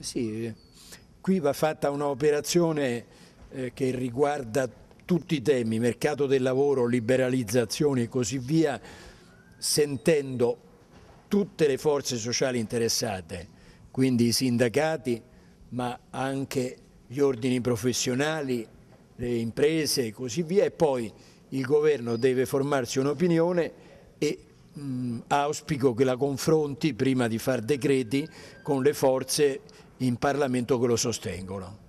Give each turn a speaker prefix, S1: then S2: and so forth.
S1: Sì, qui va fatta un'operazione eh, che riguarda tutti i temi, mercato del lavoro, liberalizzazioni e così via, sentendo tutte le forze sociali interessate, quindi i sindacati, ma anche gli ordini professionali, le imprese e così via, e poi il governo deve formarsi un'opinione e mh, auspico che la confronti prima di fare decreti con le forze in Parlamento che lo sostengono.